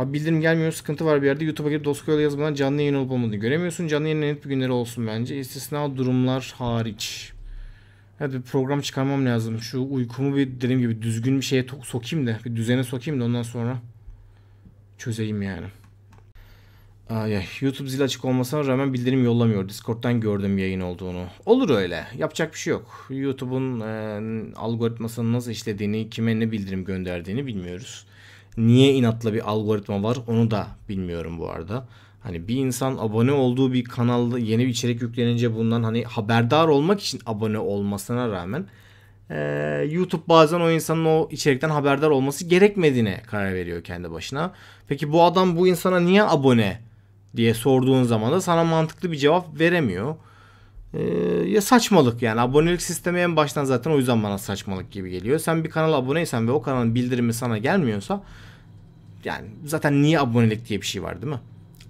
Abi bildirim gelmiyor sıkıntı var bir yerde. YouTube'a girip Doskoyla yazmadan canlı yayın olup olmadığını göremiyorsun. Canlı yayın net bir günleri olsun bence. İstisna durumlar hariç. Evet bir program çıkarmam lazım. Şu uykumu bir dediğim gibi düzgün bir şeye sokayım da bir düzene sokayım da ondan sonra çözeyim yani. Ay, YouTube zil açık olmasına rağmen bildirim yollamıyor. Discord'dan gördüm yayın olduğunu. Olur öyle. Yapacak bir şey yok. YouTube'un e, algoritmasının nasıl işlediğini, kime ne bildirim gönderdiğini bilmiyoruz niye inatla bir algoritma var onu da bilmiyorum bu arada. Hani bir insan abone olduğu bir kanalda yeni bir içerik yüklenince bundan hani haberdar olmak için abone olmasına rağmen e, YouTube bazen o insanın o içerikten haberdar olması gerekmediğine karar veriyor kendi başına. Peki bu adam bu insana niye abone diye sorduğun zaman da sana mantıklı bir cevap veremiyor. Ee, ya saçmalık yani abonelik sistemi en baştan zaten o yüzden bana saçmalık gibi geliyor. Sen bir kanala aboneysen ve o kanalın bildirimi sana gelmiyorsa yani zaten niye abonelik diye bir şey var değil mi?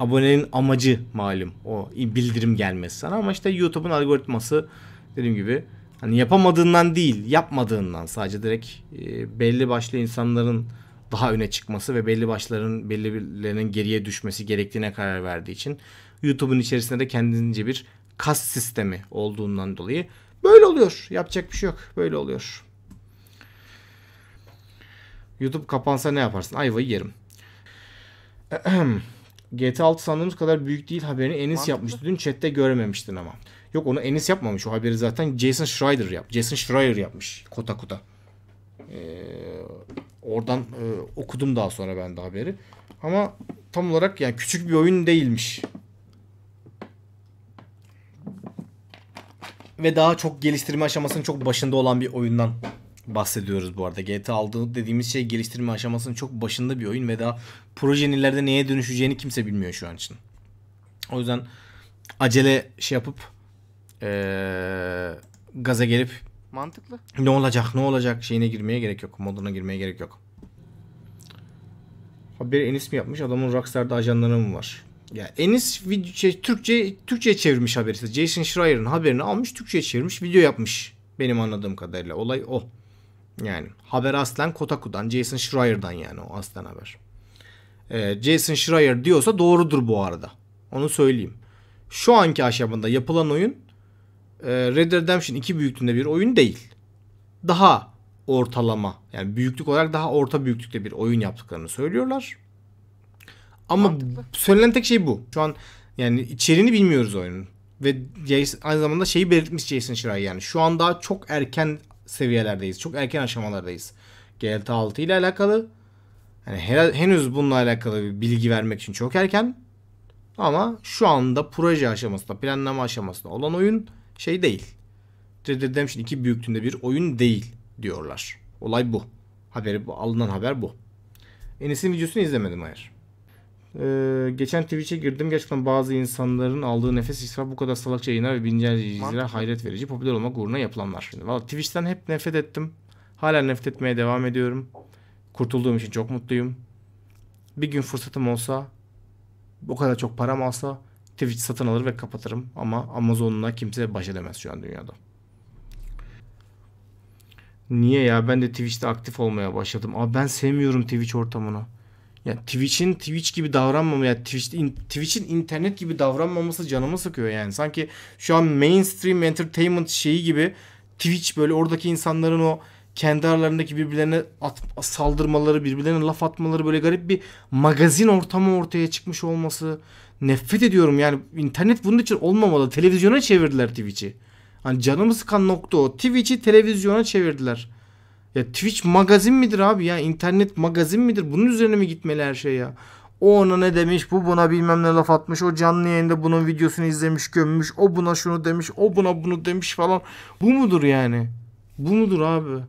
Abonenin amacı malum o bildirim gelmesi sana ama işte YouTube'un algoritması dediğim gibi hani yapamadığından değil yapmadığından sadece direkt e, belli başlı insanların daha öne çıkması ve belli başların bellilerinin geriye düşmesi gerektiğine karar verdiği için YouTube'un içerisinde de kendince bir kas sistemi olduğundan dolayı böyle oluyor. Yapacak bir şey yok. Böyle oluyor. YouTube kapansa ne yaparsın? Ayvayı yerim. GTA 6 sandığımız kadar büyük değil haberini Enis Mantıklı. yapmıştı. Dün chatte görememiştin ama. Yok onu Enis yapmamış. O haberi zaten Jason Schreier yap. Jason Schreier yapmış. Kota kota. Ee, oradan e, okudum daha sonra ben de haberi. Ama tam olarak yani küçük bir oyun değilmiş. Ve daha çok geliştirme aşamasının çok başında olan bir oyundan bahsediyoruz bu arada. GTA 6 dediğimiz şey geliştirme aşamasının çok başında bir oyun ve daha projenin ileride neye dönüşeceğini kimse bilmiyor şu an için. O yüzden acele şey yapıp ee, gaza gelip mantıklı. Ne olacak ne olacak şeyine girmeye gerek yok. Moduna girmeye gerek yok. Haberi Enis mi yapmış? Adamın Rockstar'da ajanları mı var? Ya Enis video, şey, Türkçe Türkçe çevirmiş haberi. Jason Schreier'ın haberini almış, Türkçe çevirmiş, video yapmış. Benim anladığım kadarıyla olay o. Yani haber aslen Kotaku'dan, Jason Schreier'dan yani o aslen haber. Ee, Jason Schreier diyorsa doğrudur bu arada. Onu söyleyeyim. Şu anki aşamada yapılan oyun e, Red Redemption 2 büyüklüğünde bir oyun değil. Daha ortalama yani büyüklük olarak daha orta büyüklükte bir oyun yaptıklarını söylüyorlar. Ama Mantıklı. söylenen tek şey bu. Şu an yani içeriğini bilmiyoruz oyunun. Ve aynı zamanda şeyi belirtmiş Jason Schreier yani şu anda çok erken seviyelerdeyiz. Çok erken aşamalardayız. GTA 6 ile alakalı yani henüz bununla alakalı bir bilgi vermek için çok erken. Ama şu anda proje aşamasında, planlama aşamasında olan oyun şey değil. Red Dead Redemption 2 büyüklüğünde bir oyun değil diyorlar. Olay bu. Haberi bu. Alınan haber bu. Enis'in videosunu izlemedim hayır. Ee, geçen Twitch'e girdim. Gerçekten bazı insanların aldığı nefes israfı bu kadar salakça yayınlar ve binceleyicilere hayret verici. Popüler olmak uğruna yapılanlar. Şimdi. Valla Twitch'ten hep nefret ettim. Hala nefret etmeye devam ediyorum. Kurtulduğum için çok mutluyum. Bir gün fırsatım olsa, bu kadar çok param alsa Twitch satın alır ve kapatırım. Ama Amazon'la kimse baş edemez şu an dünyada. Niye ya? Ben de Twitch'te aktif olmaya başladım. Abi ben sevmiyorum Twitch ortamını. Yani Twitch'in Twitch gibi davranmaması, yani Twitch'in Twitch'in internet gibi davranmaması canımı sıkıyor yani. Sanki şu an mainstream entertainment şeyi gibi Twitch böyle oradaki insanların o kendi aralarındaki birbirlerine at, saldırmaları, birbirlerine laf atmaları böyle garip bir magazin ortamı ortaya çıkmış olması. Nefret ediyorum yani internet bunun için olmamalı. Televizyona çevirdiler Twitch'i. Hani canımı sıkan nokta o. Twitch'i televizyona çevirdiler. Ya Twitch magazin midir abi ya? İnternet magazin midir? Bunun üzerine mi gitmeli her şey ya? O ona ne demiş, bu buna bilmem ne laf atmış, o canlı yayında bunun videosunu izlemiş, gömmüş, o buna şunu demiş, o buna bunu demiş falan. Bu mudur yani? Bu mudur abi?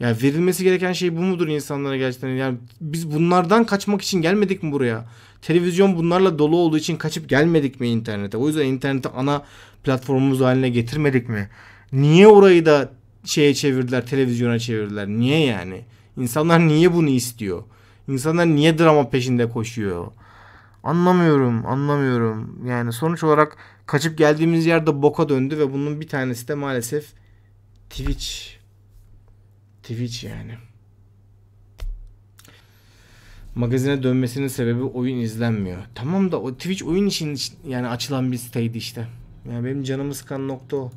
Ya verilmesi gereken şey bu mudur insanlara gerçekten? Yani biz bunlardan kaçmak için gelmedik mi buraya? Televizyon bunlarla dolu olduğu için kaçıp gelmedik mi internete? O yüzden interneti ana platformumuz haline getirmedik mi? Niye orayı da şeye çevirdiler, televizyona çevirdiler. Niye yani? İnsanlar niye bunu istiyor? İnsanlar niye drama peşinde koşuyor? Anlamıyorum, anlamıyorum. Yani sonuç olarak kaçıp geldiğimiz yerde boka döndü ve bunun bir tanesi de maalesef Twitch. Twitch yani. Magazine dönmesinin sebebi oyun izlenmiyor. Tamam da o Twitch oyun için yani açılan bir siteydi işte. Yani benim canımı sıkan nokta o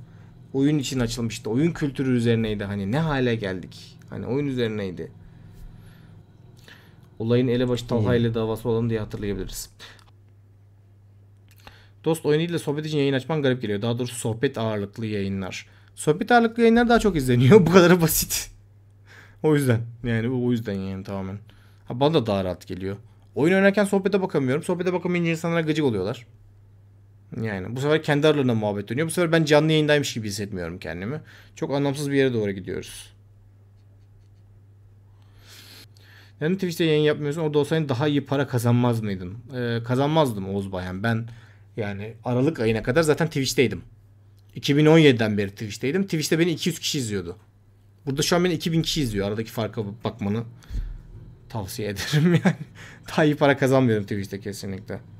oyun için açılmıştı. Oyun kültürü üzerineydi hani ne hale geldik. Hani oyun üzerineydi. Olayın elebaşı Talha hmm. ile davası olanı diye hatırlayabiliriz. Dost oyunuyla sohbet için yayın açman garip geliyor. Daha doğrusu sohbet ağırlıklı yayınlar. Sohbet ağırlıklı yayınlar daha çok izleniyor. Bu kadar basit. o yüzden. Yani bu o yüzden yani tamamen. Ha, bana da daha rahat geliyor. Oyun oynarken sohbete bakamıyorum. Sohbete bakamayınca insanlara gıcık oluyorlar. Yani bu sefer kendi aralarında muhabbet dönüyor. Bu sefer ben canlı yayındaymış gibi hissetmiyorum kendimi. Çok anlamsız bir yere doğru gidiyoruz. Neden yani Twitch'te yayın yapmıyorsun? Orada olsaydın daha iyi para kazanmaz mıydın? Ee, kazanmazdım Oğuz Bayan. Ben yani Aralık ayına kadar zaten Twitch'teydim. 2017'den beri Twitch'teydim. Twitch'te beni 200 kişi izliyordu. Burada şu an beni 2000 kişi izliyor. Aradaki farka bakmanı tavsiye ederim yani. Daha iyi para kazanmıyorum Twitch'te kesinlikle.